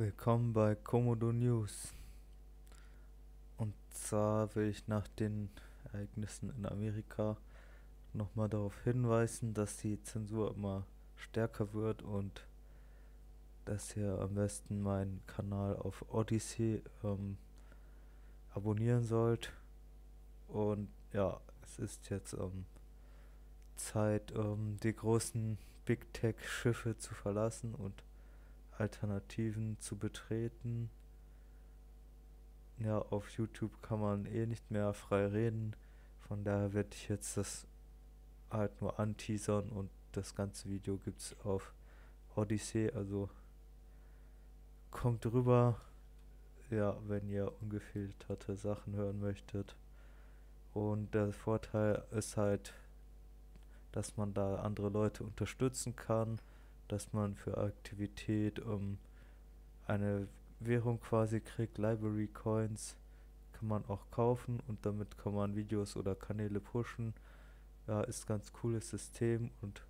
Willkommen bei Komodo News. Und zwar will ich nach den Ereignissen in Amerika nochmal darauf hinweisen, dass die Zensur immer stärker wird und dass ihr am besten meinen Kanal auf Odyssey ähm, abonnieren sollt. Und ja, es ist jetzt ähm, Zeit, ähm, die großen Big Tech Schiffe zu verlassen und Alternativen zu betreten. Ja, auf YouTube kann man eh nicht mehr frei reden. Von daher werde ich jetzt das halt nur anteasern und das ganze Video gibt es auf Odyssey. Also kommt rüber, ja, wenn ihr ungefilterte Sachen hören möchtet. Und der Vorteil ist halt, dass man da andere Leute unterstützen kann dass man für Aktivität ähm, eine Währung quasi kriegt, Library Coins kann man auch kaufen und damit kann man Videos oder Kanäle pushen. Ja, ist ganz cooles System und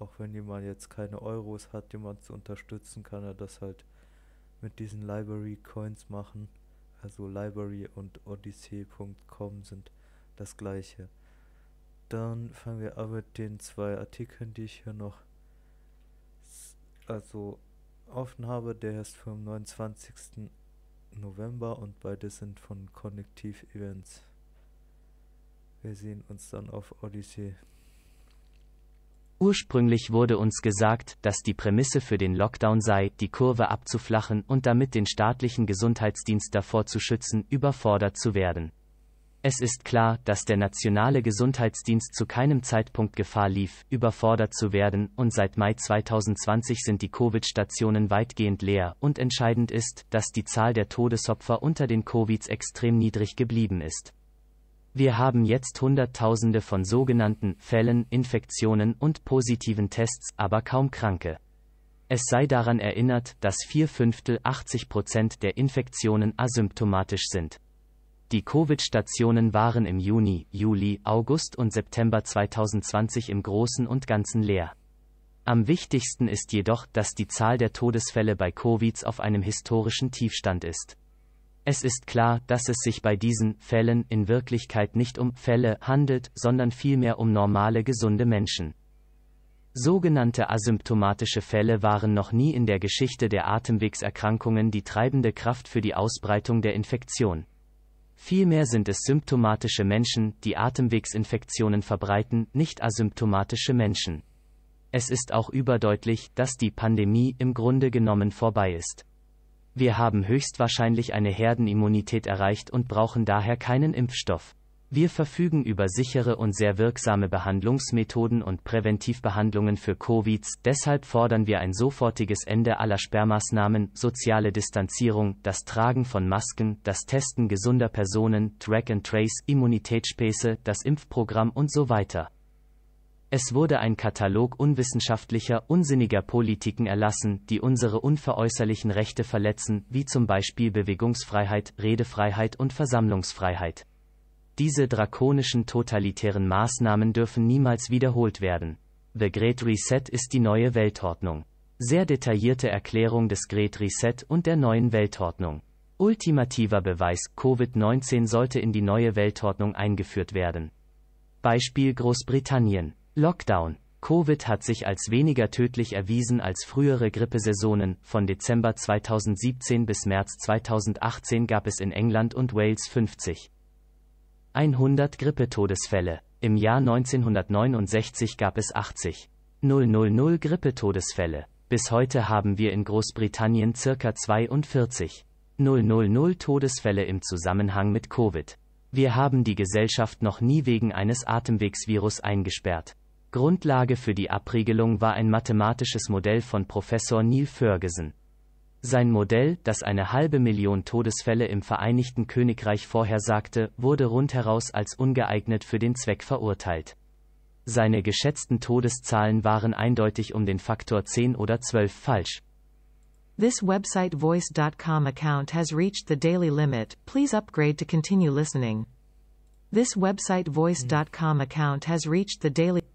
auch wenn jemand jetzt keine Euros hat, jemand zu unterstützen, kann er das halt mit diesen Library Coins machen. Also Library und Odyssey.com sind das gleiche. Dann fangen wir an mit den zwei Artikeln, die ich hier noch also offen habe, der ist vom 29. November und beide sind von Connective Events. Wir sehen uns dann auf Odyssey. Ursprünglich wurde uns gesagt, dass die Prämisse für den Lockdown sei, die Kurve abzuflachen und damit den staatlichen Gesundheitsdienst davor zu schützen, überfordert zu werden. Es ist klar, dass der nationale Gesundheitsdienst zu keinem Zeitpunkt Gefahr lief, überfordert zu werden, und seit Mai 2020 sind die Covid-Stationen weitgehend leer, und entscheidend ist, dass die Zahl der Todesopfer unter den Covids extrem niedrig geblieben ist. Wir haben jetzt Hunderttausende von sogenannten Fällen, Infektionen und positiven Tests, aber kaum Kranke. Es sei daran erinnert, dass vier Fünftel 80 Prozent der Infektionen asymptomatisch sind. Die Covid-Stationen waren im Juni, Juli, August und September 2020 im Großen und Ganzen leer. Am wichtigsten ist jedoch, dass die Zahl der Todesfälle bei Covid auf einem historischen Tiefstand ist. Es ist klar, dass es sich bei diesen Fällen in Wirklichkeit nicht um Fälle handelt, sondern vielmehr um normale gesunde Menschen. Sogenannte asymptomatische Fälle waren noch nie in der Geschichte der Atemwegserkrankungen die treibende Kraft für die Ausbreitung der Infektion. Vielmehr sind es symptomatische Menschen, die Atemwegsinfektionen verbreiten, nicht asymptomatische Menschen. Es ist auch überdeutlich, dass die Pandemie im Grunde genommen vorbei ist. Wir haben höchstwahrscheinlich eine Herdenimmunität erreicht und brauchen daher keinen Impfstoff. Wir verfügen über sichere und sehr wirksame Behandlungsmethoden und Präventivbehandlungen für Covid, deshalb fordern wir ein sofortiges Ende aller Sperrmaßnahmen, soziale Distanzierung, das Tragen von Masken, das Testen gesunder Personen, Track and Trace, Immunitätsspäße, das Impfprogramm und so weiter. Es wurde ein Katalog unwissenschaftlicher, unsinniger Politiken erlassen, die unsere unveräußerlichen Rechte verletzen, wie zum Beispiel Bewegungsfreiheit, Redefreiheit und Versammlungsfreiheit. Diese drakonischen totalitären Maßnahmen dürfen niemals wiederholt werden. The Great Reset ist die neue Weltordnung. Sehr detaillierte Erklärung des Great Reset und der neuen Weltordnung. Ultimativer Beweis, Covid-19 sollte in die neue Weltordnung eingeführt werden. Beispiel Großbritannien. Lockdown. Covid hat sich als weniger tödlich erwiesen als frühere Grippesaisonen. Von Dezember 2017 bis März 2018 gab es in England und Wales 50. 100 Grippetodesfälle. Im Jahr 1969 gab es 80. 000 Grippetodesfälle. Bis heute haben wir in Großbritannien circa 42. 000 Todesfälle im Zusammenhang mit Covid. Wir haben die Gesellschaft noch nie wegen eines Atemwegsvirus eingesperrt. Grundlage für die Abriegelung war ein mathematisches Modell von Professor Neil Ferguson. Sein Modell, das eine halbe Million Todesfälle im Vereinigten Königreich vorhersagte, wurde rundheraus als ungeeignet für den Zweck verurteilt. Seine geschätzten Todeszahlen waren eindeutig um den Faktor 10 oder 12 falsch. This website voice.com account has reached the daily limit. Please upgrade to continue listening. This website voice.com account has reached the daily limit.